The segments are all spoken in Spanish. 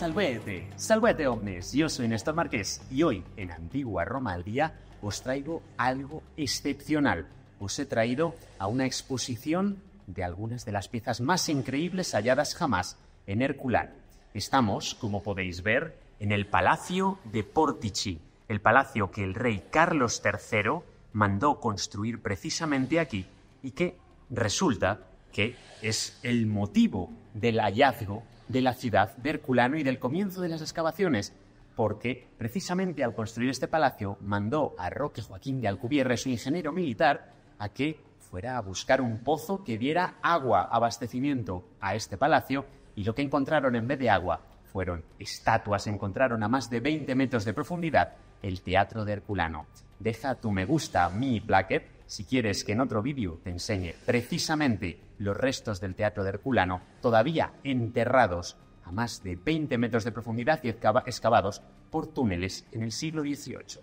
Salvete, salvete Omnes, yo soy Néstor Marqués y hoy en Antigua Roma al Día os traigo algo excepcional. Os he traído a una exposición de algunas de las piezas más increíbles halladas jamás en Herculán. Estamos, como podéis ver, en el Palacio de Portici, el palacio que el rey Carlos III mandó construir precisamente aquí y que resulta que es el motivo del hallazgo de la ciudad de Herculano y del comienzo de las excavaciones, porque precisamente al construir este palacio mandó a Roque Joaquín de Alcubierre, su ingeniero militar, a que fuera a buscar un pozo que diera agua, abastecimiento a este palacio, y lo que encontraron en vez de agua fueron estatuas, encontraron a más de 20 metros de profundidad el Teatro de Herculano. Deja tu me gusta, mi plaquet, si quieres que en otro vídeo te enseñe precisamente los restos del teatro de Herculano, todavía enterrados a más de 20 metros de profundidad y excavados por túneles en el siglo XVIII.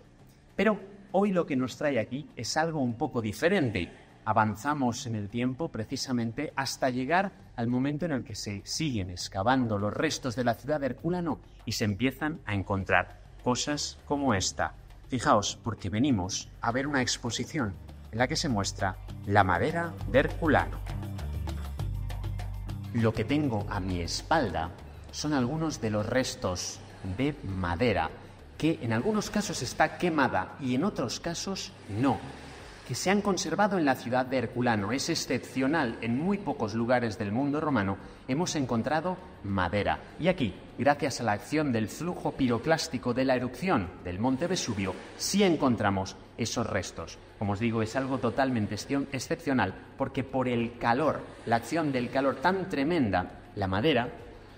Pero hoy lo que nos trae aquí es algo un poco diferente. Avanzamos en el tiempo precisamente hasta llegar al momento en el que se siguen excavando los restos de la ciudad de Herculano y se empiezan a encontrar cosas como esta. Fijaos, porque venimos a ver una exposición en la que se muestra la madera de Herculano. Lo que tengo a mi espalda son algunos de los restos de madera que en algunos casos está quemada y en otros casos no, que se han conservado en la ciudad de Herculano. Es excepcional, en muy pocos lugares del mundo romano hemos encontrado madera. Y aquí, gracias a la acción del flujo piroclástico de la erupción del monte Vesubio, sí encontramos esos restos. Como os digo, es algo totalmente excepcional porque por el calor, la acción del calor tan tremenda, la madera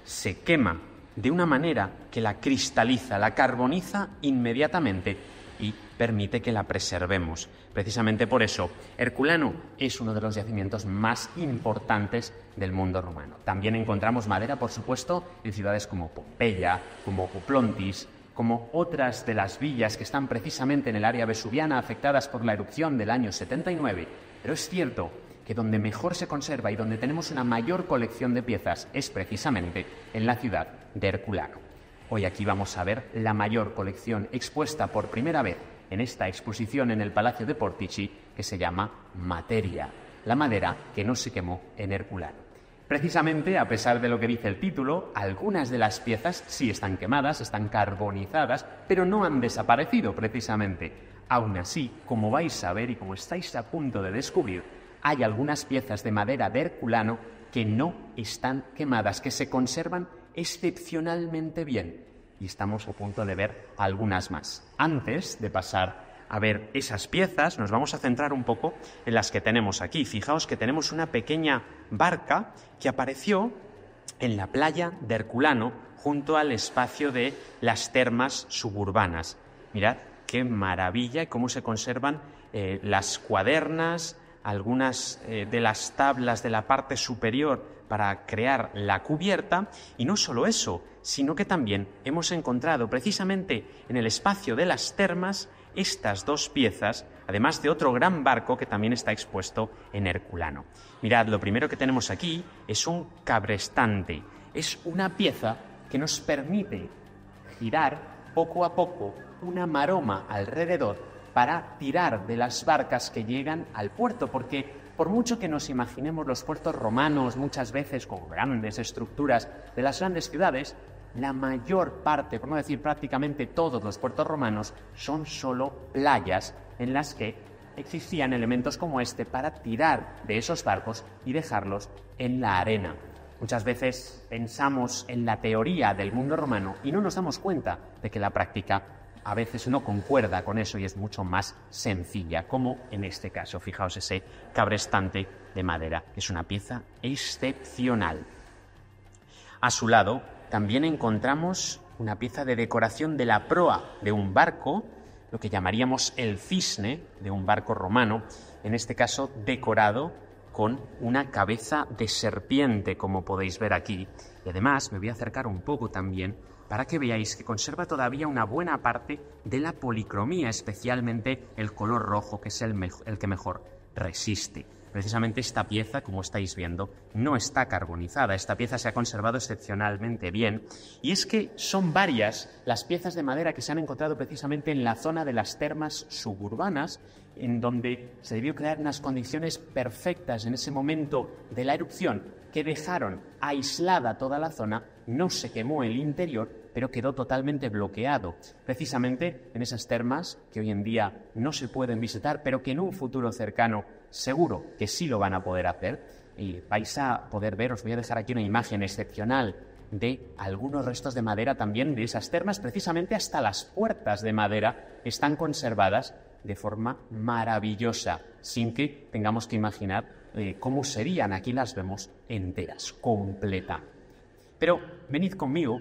se quema de una manera que la cristaliza, la carboniza inmediatamente y permite que la preservemos. Precisamente por eso, Herculano es uno de los yacimientos más importantes del mundo romano. También encontramos madera, por supuesto, en ciudades como Pompeya, como Cuplontis, como otras de las villas que están precisamente en el área vesuviana afectadas por la erupción del año 79. Pero es cierto que donde mejor se conserva y donde tenemos una mayor colección de piezas es precisamente en la ciudad de Herculano. Hoy aquí vamos a ver la mayor colección expuesta por primera vez en esta exposición en el Palacio de Portici que se llama Materia, la madera que no se quemó en Herculano. Precisamente, a pesar de lo que dice el título, algunas de las piezas sí están quemadas, están carbonizadas, pero no han desaparecido precisamente. Aún así, como vais a ver y como estáis a punto de descubrir, hay algunas piezas de madera de Herculano que no están quemadas, que se conservan excepcionalmente bien. Y estamos a punto de ver algunas más. Antes de pasar a ver esas piezas, nos vamos a centrar un poco en las que tenemos aquí. Fijaos que tenemos una pequeña barca que apareció en la playa de Herculano junto al espacio de las termas suburbanas. Mirad qué maravilla y cómo se conservan eh, las cuadernas, algunas eh, de las tablas de la parte superior para crear la cubierta y no solo eso, sino que también hemos encontrado precisamente en el espacio de las termas estas dos piezas, además de otro gran barco que también está expuesto en Herculano. Mirad, lo primero que tenemos aquí es un cabrestante, es una pieza que nos permite girar poco a poco una maroma alrededor para tirar de las barcas que llegan al puerto, porque por mucho que nos imaginemos los puertos romanos muchas veces con grandes estructuras de las grandes ciudades, la mayor parte, por no decir prácticamente todos los puertos romanos, son solo playas en las que existían elementos como este para tirar de esos barcos y dejarlos en la arena. Muchas veces pensamos en la teoría del mundo romano y no nos damos cuenta de que la práctica a veces no concuerda con eso y es mucho más sencilla, como en este caso. Fijaos ese cabrestante de madera, es una pieza excepcional. A su lado también encontramos una pieza de decoración de la proa de un barco, lo que llamaríamos el cisne de un barco romano, en este caso decorado con una cabeza de serpiente, como podéis ver aquí. Y además me voy a acercar un poco también para que veáis que conserva todavía una buena parte de la policromía, especialmente el color rojo, que es el, que mejor resiste. Precisamente esta pieza, como estáis viendo, no está carbonizada. Esta pieza se ha conservado excepcionalmente bien. Y es que son varias las piezas de madera que se han encontrado precisamente en la zona de las termas suburbanas, en donde se debió crear unas condiciones perfectas en ese momento de la erupción que dejaron aislada toda la zona, no se quemó el interior pero quedó totalmente bloqueado, precisamente en esas termas que hoy en día no se pueden visitar, pero que en un futuro cercano seguro que sí lo van a poder hacer. Y vais a poder ver, os voy a dejar aquí una imagen excepcional de algunos restos de madera también de esas termas, precisamente hasta las puertas de madera están conservadas de forma maravillosa, sin que tengamos que imaginar eh, cómo serían. Aquí las vemos enteras, completa. Pero venid conmigo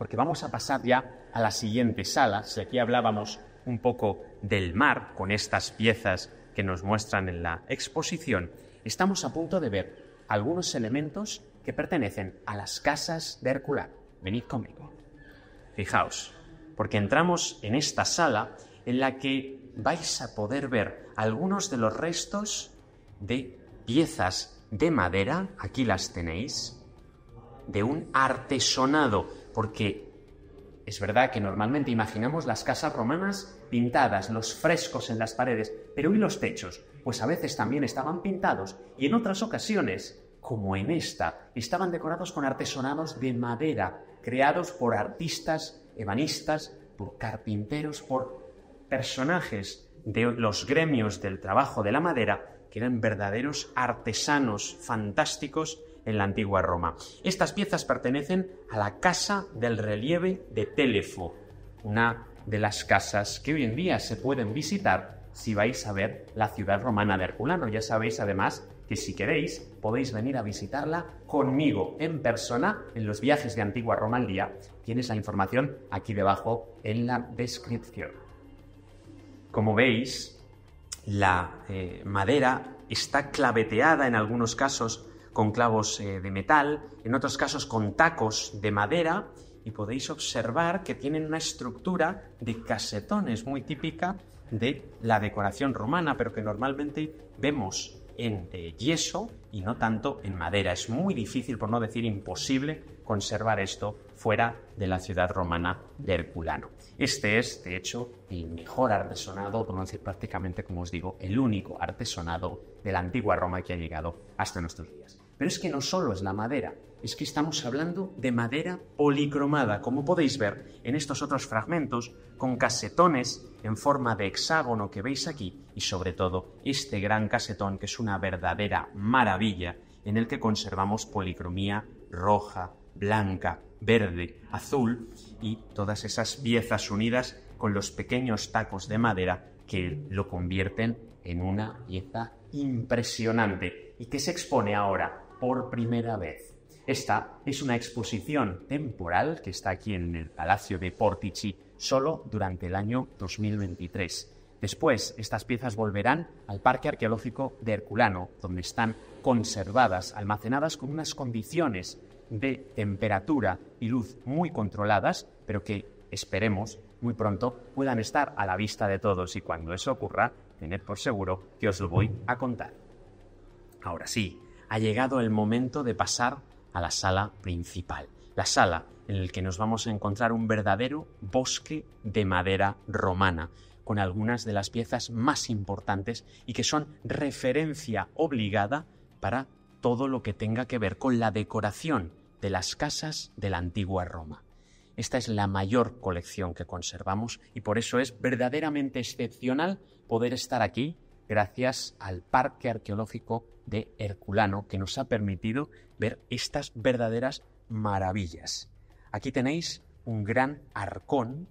porque vamos a pasar ya a la siguiente sala. Si aquí hablábamos un poco del mar con estas piezas que nos muestran en la exposición, estamos a punto de ver algunos elementos que pertenecen a las casas de Herculano. Venid conmigo. Fijaos, porque entramos en esta sala en la que vais a poder ver algunos de los restos de piezas de madera, aquí las tenéis, de un artesonado porque es verdad que normalmente imaginamos las casas romanas pintadas, los frescos en las paredes, pero ¿y los techos? Pues a veces también estaban pintados y en otras ocasiones, como en esta, estaban decorados con artesonados de madera, creados por artistas, ebanistas, por carpinteros, por personajes de los gremios del trabajo de la madera, que eran verdaderos artesanos fantásticos en la antigua Roma. Estas piezas pertenecen a la Casa del Relieve de Telefo, una de las casas que hoy en día se pueden visitar si vais a ver la ciudad romana de Herculano. Ya sabéis además que si queréis podéis venir a visitarla conmigo en persona en los viajes de Antigua Roma al día. Tienes la información aquí debajo en la descripción. Como veis, la eh, madera está claveteada en algunos casos con clavos eh, de metal, en otros casos con tacos de madera, y podéis observar que tienen una estructura de casetones muy típica de la decoración romana, pero que normalmente vemos en yeso y no tanto en madera. Es muy difícil, por no decir imposible, conservar esto fuera de la ciudad romana de Herculano. Este es, de hecho, el mejor artesonado, por no decir prácticamente, como os digo, el único artesonado de la antigua Roma que ha llegado hasta nuestros días. Pero es que no solo es la madera, es que estamos hablando de madera policromada, como podéis ver en estos otros fragmentos, con casetones en forma de hexágono que veis aquí y sobre todo este gran casetón que es una verdadera maravilla en el que conservamos policromía roja, blanca, verde, azul y todas esas piezas unidas con los pequeños tacos de madera que lo convierten en una pieza impresionante y que se expone ahora por primera vez. Esta es una exposición temporal que está aquí en el Palacio de Portici solo durante el año 2023. Después, estas piezas volverán al Parque Arqueológico de Herculano, donde están conservadas, almacenadas con unas condiciones de temperatura y luz muy controladas, pero que esperemos muy pronto puedan estar a la vista de todos y cuando eso ocurra tened por seguro que os lo voy a contar. Ahora sí, ha llegado el momento de pasar a la sala principal, la sala en la que nos vamos a encontrar un verdadero bosque de madera romana, con algunas de las piezas más importantes y que son referencia obligada para todo lo que tenga que ver con la decoración de las casas de la antigua Roma. Esta es la mayor colección que conservamos y por eso es verdaderamente excepcional poder estar aquí gracias al Parque Arqueológico de Herculano, que nos ha permitido ver estas verdaderas maravillas. Aquí tenéis un gran arcón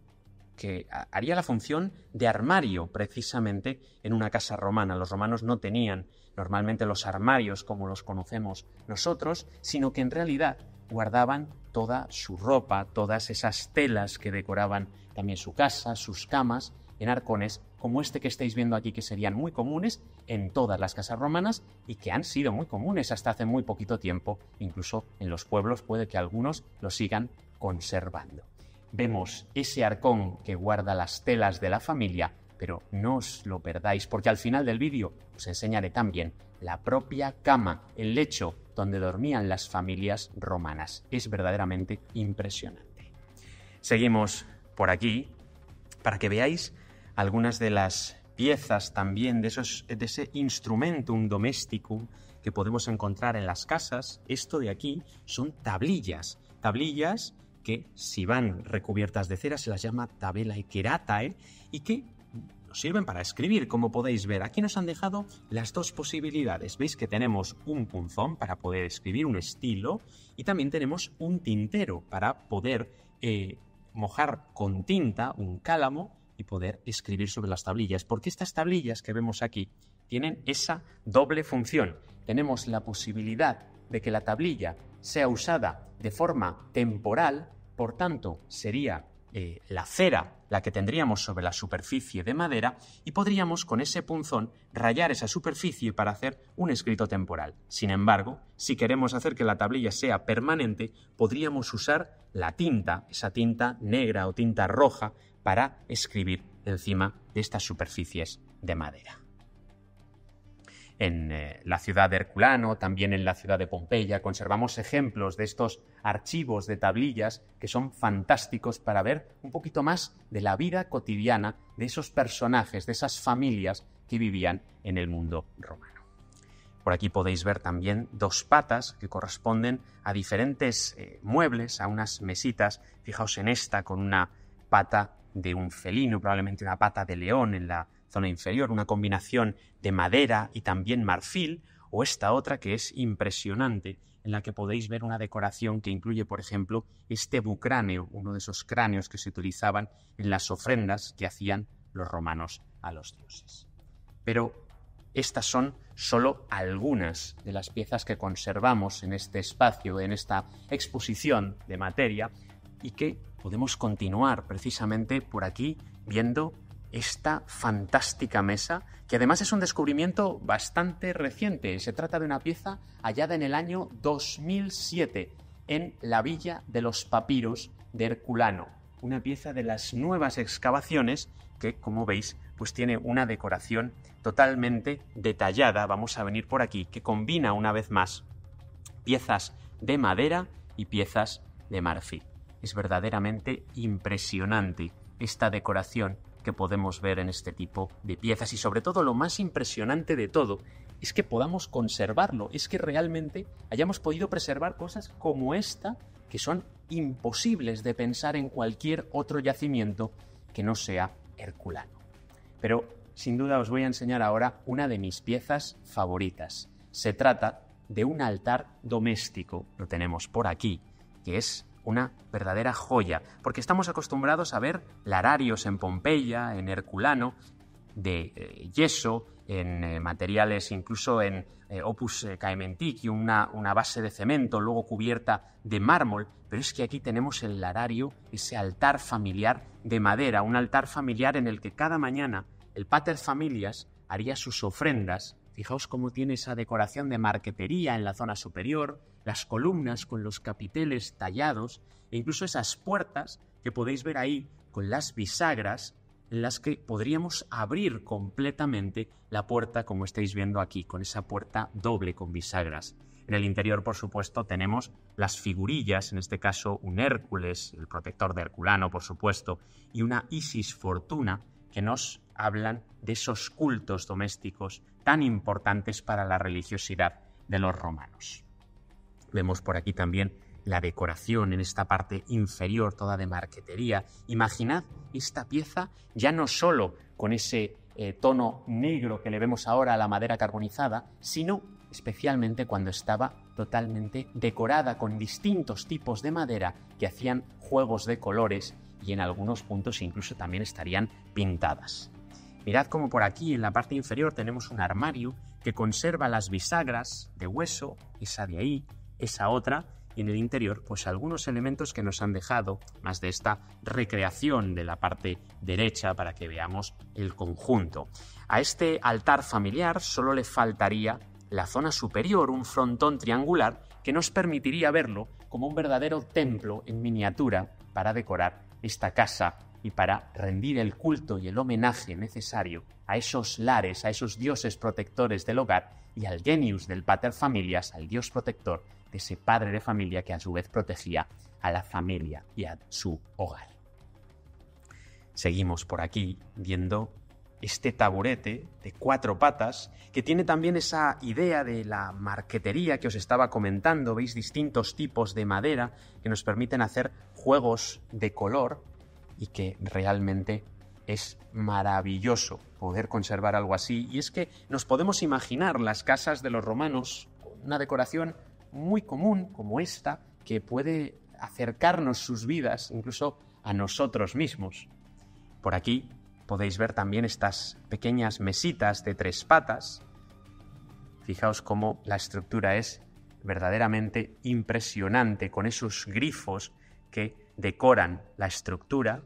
que haría la función de armario precisamente en una casa romana. Los romanos no tenían normalmente los armarios como los conocemos nosotros, sino que en realidad guardaban toda su ropa, todas esas telas que decoraban también su casa, sus camas, en arcones como este que estáis viendo aquí, que serían muy comunes en todas las casas romanas y que han sido muy comunes hasta hace muy poquito tiempo. Incluso en los pueblos puede que algunos lo sigan conservando. Vemos ese arcón que guarda las telas de la familia, pero no os lo perdáis porque al final del vídeo os enseñaré también la propia cama, el lecho donde dormían las familias romanas. Es verdaderamente impresionante. Seguimos por aquí para que veáis algunas de las piezas también de, esos, de ese instrumentum domesticum que podemos encontrar en las casas, esto de aquí son tablillas, tablillas que si van recubiertas de cera se las llama tabela y y que nos sirven para escribir, como podéis ver. Aquí nos han dejado las dos posibilidades. Veis que tenemos un punzón para poder escribir un estilo y también tenemos un tintero para poder eh, mojar con tinta un cálamo poder escribir sobre las tablillas, porque estas tablillas que vemos aquí tienen esa doble función. Tenemos la posibilidad de que la tablilla sea usada de forma temporal, por tanto sería eh, la cera la que tendríamos sobre la superficie de madera y podríamos con ese punzón rayar esa superficie para hacer un escrito temporal. Sin embargo, si queremos hacer que la tablilla sea permanente, podríamos usar la tinta, esa tinta negra o tinta roja para escribir encima de estas superficies de madera. En eh, la ciudad de Herculano, también en la ciudad de Pompeya, conservamos ejemplos de estos archivos de tablillas que son fantásticos para ver un poquito más de la vida cotidiana de esos personajes, de esas familias que vivían en el mundo romano. Por aquí podéis ver también dos patas que corresponden a diferentes eh, muebles, a unas mesitas. Fijaos en esta con una pata de un felino, probablemente una pata de león en la zona inferior, una combinación de madera y también marfil, o esta otra que es impresionante, en la que podéis ver una decoración que incluye, por ejemplo, este bucráneo, uno de esos cráneos que se utilizaban en las ofrendas que hacían los romanos a los dioses. Pero estas son solo algunas de las piezas que conservamos en este espacio, en esta exposición de materia y que podemos continuar precisamente por aquí viendo esta fantástica mesa, que además es un descubrimiento bastante reciente. Se trata de una pieza hallada en el año 2007 en la Villa de los Papiros de Herculano, una pieza de las nuevas excavaciones que, como veis, pues tiene una decoración totalmente detallada, vamos a venir por aquí, que combina una vez más piezas de madera y piezas de marfil. Es verdaderamente impresionante esta decoración que podemos ver en este tipo de piezas y sobre todo lo más impresionante de todo es que podamos conservarlo, es que realmente hayamos podido preservar cosas como esta que son imposibles de pensar en cualquier otro yacimiento que no sea herculano. Pero sin duda os voy a enseñar ahora una de mis piezas favoritas. Se trata de un altar doméstico, lo tenemos por aquí, que es una verdadera joya, porque estamos acostumbrados a ver lararios en Pompeya, en Herculano, de eh, yeso, en eh, materiales incluso en eh, opus caementicium, una base de cemento, luego cubierta de mármol, pero es que aquí tenemos el larario, ese altar familiar de madera, un altar familiar en el que cada mañana el pater familias haría sus ofrendas Fijaos cómo tiene esa decoración de marquetería en la zona superior, las columnas con los capiteles tallados e incluso esas puertas que podéis ver ahí con las bisagras en las que podríamos abrir completamente la puerta como estáis viendo aquí, con esa puerta doble con bisagras. En el interior, por supuesto, tenemos las figurillas, en este caso un Hércules, el protector de Herculano, por supuesto, y una Isis Fortuna, que nos hablan de esos cultos domésticos tan importantes para la religiosidad de los romanos. Vemos por aquí también la decoración en esta parte inferior, toda de marquetería. Imaginad esta pieza ya no solo con ese eh, tono negro que le vemos ahora a la madera carbonizada, sino especialmente cuando estaba totalmente decorada con distintos tipos de madera que hacían juegos de colores y en algunos puntos incluso también estarían pintadas. Mirad como por aquí en la parte inferior tenemos un armario que conserva las bisagras de hueso, esa de ahí, esa otra, y en el interior pues algunos elementos que nos han dejado más de esta recreación de la parte derecha para que veamos el conjunto. A este altar familiar solo le faltaría la zona superior, un frontón triangular que nos permitiría verlo como un verdadero templo en miniatura para decorar esta casa y para rendir el culto y el homenaje necesario a esos lares, a esos dioses protectores del hogar y al genius del pater familias, al dios protector de ese padre de familia que a su vez protegía a la familia y a su hogar. Seguimos por aquí viendo este taburete de cuatro patas, que tiene también esa idea de la marquetería que os estaba comentando. Veis distintos tipos de madera que nos permiten hacer juegos de color y que realmente es maravilloso poder conservar algo así. Y es que nos podemos imaginar las casas de los romanos, una decoración muy común como esta, que puede acercarnos sus vidas incluso a nosotros mismos. Por aquí podéis ver también estas pequeñas mesitas de tres patas. Fijaos cómo la estructura es verdaderamente impresionante con esos grifos que decoran la estructura.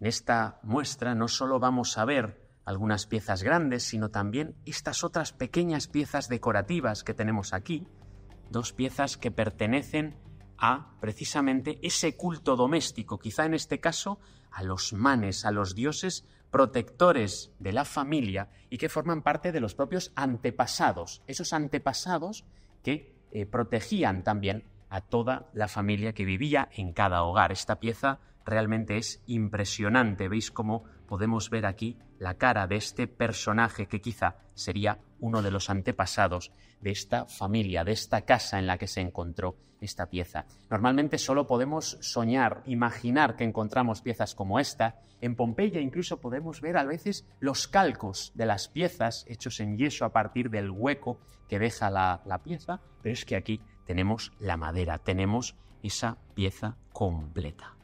En esta muestra no solo vamos a ver algunas piezas grandes, sino también estas otras pequeñas piezas decorativas que tenemos aquí, dos piezas que pertenecen a precisamente ese culto doméstico, quizá en este caso a los manes, a los dioses protectores de la familia y que forman parte de los propios antepasados, esos antepasados que eh, protegían también a toda la familia que vivía en cada hogar. Esta pieza realmente es impresionante. Veis cómo podemos ver aquí la cara de este personaje que quizá sería uno de los antepasados de esta familia, de esta casa en la que se encontró esta pieza. Normalmente solo podemos soñar, imaginar que encontramos piezas como esta. En Pompeya incluso podemos ver a veces los calcos de las piezas hechos en yeso a partir del hueco que deja la, pieza, pero es que aquí tenemos la madera, tenemos esa pieza completa.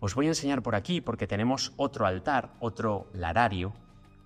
Os voy a enseñar por aquí porque tenemos otro altar, otro larario,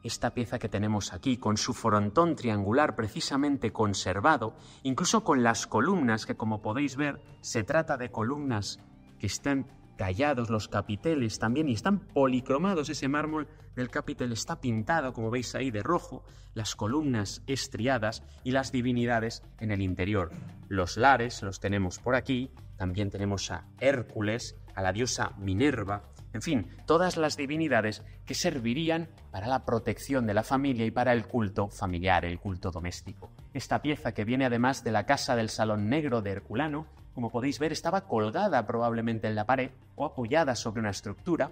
esta pieza que tenemos aquí, con su frontón triangular precisamente conservado, incluso con las columnas que como podéis ver se trata de columnas que están tallados, los capiteles también, y están policromados. Ese mármol del capitel está pintado, como veis ahí, de rojo, las columnas estriadas y las divinidades en el interior. Los lares los tenemos por aquí, también tenemos a Hércules, a la diosa Minerva, en fin, todas las divinidades que servirían para la protección de la familia y para el culto familiar, el culto doméstico. Esta pieza que viene además de la casa del Salón Negro de Herculano como podéis ver, estaba colgada probablemente en la pared o apoyada sobre una estructura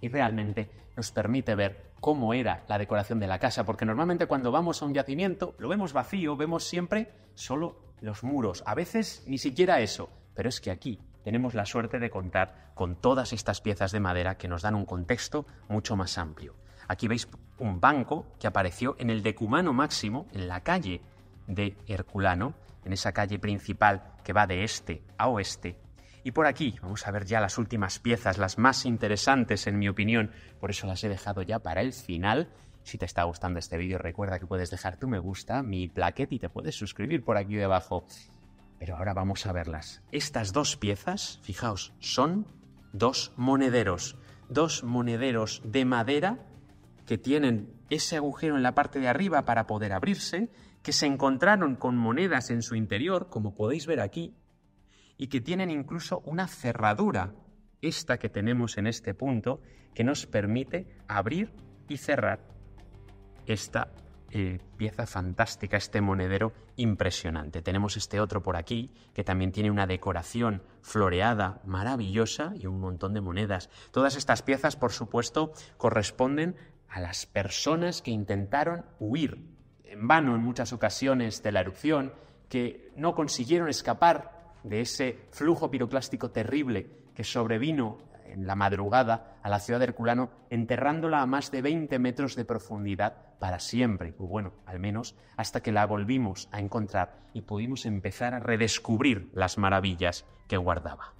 y realmente nos permite ver cómo era la decoración de la casa, porque normalmente cuando vamos a un yacimiento lo vemos vacío, vemos siempre solo los muros, a veces ni siquiera eso, pero es que aquí tenemos la suerte de contar con todas estas piezas de madera que nos dan un contexto mucho más amplio. Aquí veis un banco que apareció en el decumano máximo, en la calle de Herculano, en esa calle principal que va de este a oeste. Y por aquí vamos a ver ya las últimas piezas, las más interesantes en mi opinión, por eso las he dejado ya para el final. Si te está gustando este vídeo, recuerda que puedes dejar tu me gusta, mi plaquete y te puedes suscribir por aquí debajo. Pero ahora vamos a verlas. Estas dos piezas, fijaos, son dos monederos. Dos monederos de madera que tienen ese agujero en la parte de arriba para poder abrirse que se encontraron con monedas en su interior, como podéis ver aquí, y que tienen incluso una cerradura, esta que tenemos en este punto, que nos permite abrir y cerrar esta eh, pieza fantástica, este monedero impresionante. Tenemos este otro por aquí, que también tiene una decoración floreada maravillosa y un montón de monedas. Todas estas piezas, por supuesto, corresponden a las personas que intentaron huir en vano en muchas ocasiones de la erupción, que no consiguieron escapar de ese flujo piroclástico terrible que sobrevino en la madrugada a la ciudad de Herculano, enterrándola a más de 20 metros de profundidad para siempre, o bueno, al menos hasta que la volvimos a encontrar y pudimos empezar a redescubrir las maravillas que guardaba.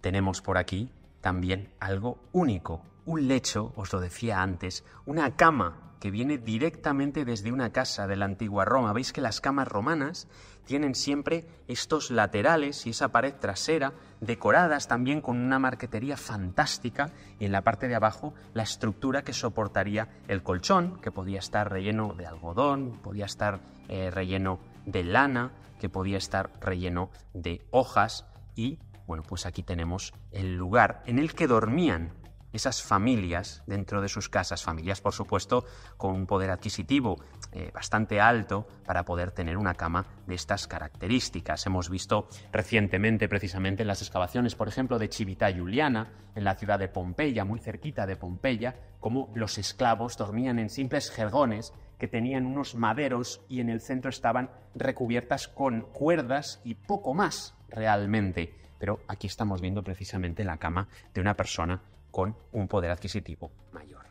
Tenemos por aquí también algo único un lecho, os lo decía antes, una cama que viene directamente desde una casa de la antigua Roma. Veis que las camas romanas tienen siempre estos laterales y esa pared trasera decoradas también con una marquetería fantástica y en la parte de abajo la estructura que soportaría el colchón, que podía estar relleno de algodón, podía estar eh, relleno de lana, que podía estar relleno de hojas y bueno, pues aquí tenemos el lugar en el que dormían esas familias dentro de sus casas, familias por supuesto con un poder adquisitivo eh, bastante alto para poder tener una cama de estas características. Hemos visto recientemente precisamente en las excavaciones, por ejemplo, de Chivita Juliana, en la ciudad de Pompeya, muy cerquita de Pompeya, cómo los esclavos dormían en simples jergones que tenían unos maderos y en el centro estaban recubiertas con cuerdas y poco más realmente. Pero aquí estamos viendo precisamente la cama de una persona con un poder adquisitivo mayor.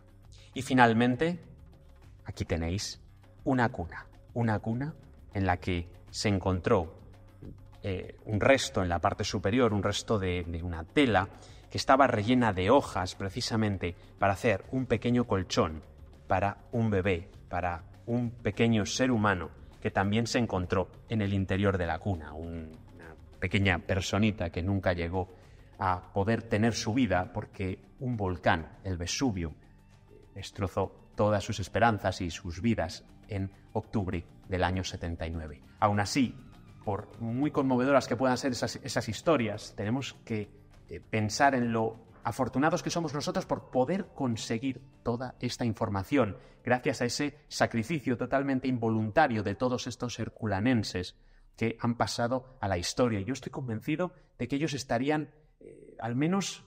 Y finalmente, aquí tenéis una cuna, una cuna en la que se encontró eh, un resto en la parte superior, un resto de, de una tela que estaba rellena de hojas precisamente para hacer un pequeño colchón para un bebé, para un pequeño ser humano que también se encontró en el interior de la cuna, una pequeña personita que nunca llegó a poder tener su vida porque un volcán, el Vesubio, destrozó todas sus esperanzas y sus vidas en octubre del año 79. Aún así, por muy conmovedoras que puedan ser esas, historias, tenemos que eh, pensar en lo afortunados que somos nosotros por poder conseguir toda esta información, gracias a ese sacrificio totalmente involuntario de todos estos herculanenses que han pasado a la historia. Yo estoy convencido de que ellos estarían eh, al menos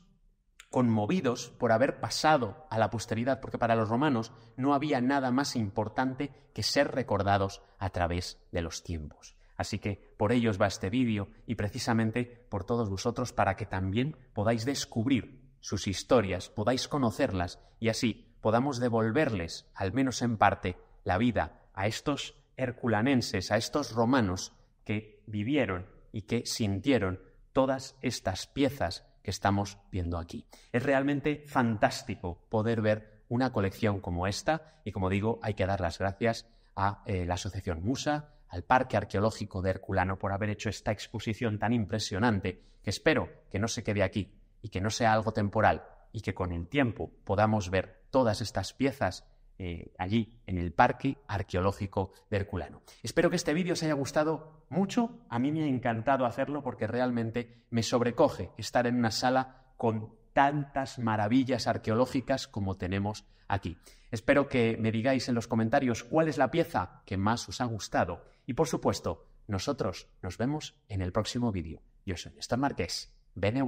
conmovidos por haber pasado a la posteridad, porque para los romanos no había nada más importante que ser recordados a través de los tiempos. Así que por ellos va este vídeo y precisamente por todos vosotros para que también podáis descubrir sus historias, podáis conocerlas y así podamos devolverles, al menos en parte, la vida a estos herculanenses, a estos romanos que vivieron y que sintieron todas estas piezas que estamos viendo aquí. Es realmente fantástico poder ver una colección como esta y como digo, hay que dar las gracias a eh, la Asociación Musa, al Parque Arqueológico de Herculano por haber hecho esta exposición tan impresionante que espero que no se quede aquí y que no sea algo temporal y que con el tiempo podamos ver todas estas piezas eh, allí en el Parque Arqueológico de Herculano. Espero que este vídeo os haya gustado mucho. A mí me ha encantado hacerlo porque realmente me sobrecoge estar en una sala con tantas maravillas arqueológicas como tenemos aquí. Espero que me digáis en los comentarios cuál es la pieza que más os ha gustado. Y por supuesto, nosotros nos vemos en el próximo vídeo. Yo soy Néstor Márquez. Bene